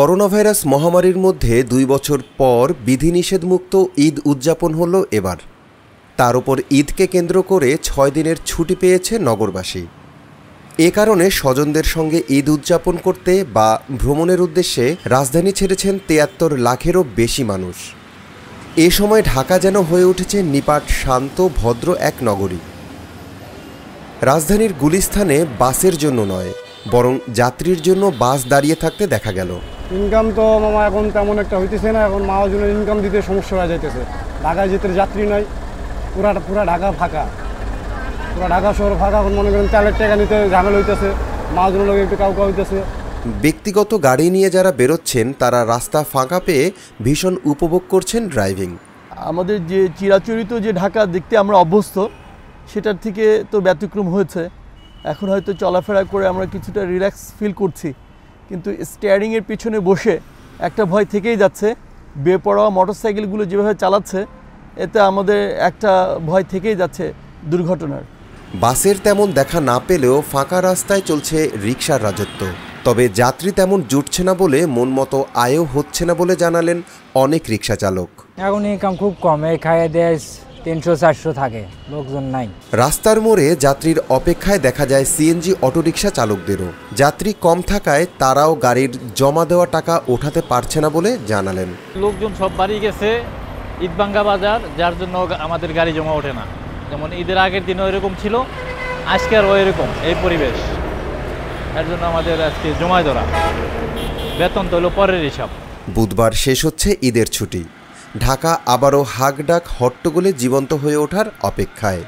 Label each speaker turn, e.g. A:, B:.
A: corona virus মহামারীর মধ্যে দুই বছর পর বিধিনিষেধমুক্ত ঈদ উদযাপন হল এবার তার উপর ঈদকে কেন্দ্র করে ছয় দিনের ছুটি পেয়েছে নগরবাসী এ কারণে স্বজনদের সঙ্গে ঈদ উদযাপন করতে বা ভ্রমণের উদ্দেশ্যে রাজধানী ছেড়েছেন তিয়াত্তর লাখেরও বেশি মানুষ এ সময় ঢাকা যেন হয়ে উঠেছে নিপাট শান্ত ভদ্র এক নগরী রাজধানীর গুলিস্থানে বাসের জন্য নয় বরং যাত্রীর জন্য বাস দাঁড়িয়ে থাকতে দেখা গেল
B: ইনকাম তো মামা এখন তেমন একটা হইতেছে না এখন মাহাজনের ইনকাম দিতে সমস্যা হয়ে যাইতেছে ঢাকায় যেতে যাত্রী নাই পুরা পুরা ঢাকা ফাঁকা পুরা ঢাকা শহর ফাঁকা এখন মনে করেন চালের টাকা নিতে ঝামেল হইতেছে মাহাজনের লোক একটু
A: কাউকা হইতেছে ব্যক্তিগত গাড়ি নিয়ে যারা বেরোচ্ছেন তারা রাস্তা ফাঁকা পেয়ে ভীষণ উপভোগ করছেন ড্রাইভিং
B: আমাদের যে চিরাচরিত যে ঢাকা দেখতে আমরা অভ্যস্ত সেটার থেকে তো ব্যতিক্রম হয়েছে এখন হয়তো চলাফেরা করে আমরা কিছুটা রিল্যাক্স ফিল করছি কিন্তু স্টিয়ারিংয়ের পিছনে বসে একটা ভয় থেকেই যাচ্ছে বেপরোয়া মোটরসাইকেলগুলো যেভাবে চালাচ্ছে এতে আমাদের একটা ভয় থেকেই যাচ্ছে দুর্ঘটনার
A: বাসের তেমন দেখা না পেলেও ফাঁকা রাস্তায় চলছে রিক্সার রাজত্ব তবে যাত্রী তেমন জুটছে না বলে মন মতো আয়ও হচ্ছে না বলে জানালেন অনেক রিক্সা চালক
C: এখন ইনকাম খুব কম এই খাইয়ে দেয় তিনশো চারশো থাকে লোকজন নাই
A: রাস্তার মোড়ে যাত্রীর অপেক্ষায় দেখা যায় সিএনজি অটোরিকশা চালকদেরও যাত্রী কম থাকায় তারাও গাড়ির জমা দেওয়া টাকা ওঠাতে পারছে না বলে জানালেন
C: লোকজন সব বাড়ি গেছে ঈদবাঙ্গা বাজার যার জন্য আমাদের গাড়ি জমা ওঠে না যেমন ঈদের আগের দিনও এরকম ছিল আজকে ওই এরকম এই পরিবেশ এর জন্য আমাদের আজকে জমা ধরা বেতন তো হলো পরের হিসাব
A: বুধবার শেষ হচ্ছে ঈদের ছুটি ঢাকা আবারও হাকডাক হট্টগোলে জীবন্ত হয়ে ওঠার অপেক্ষায়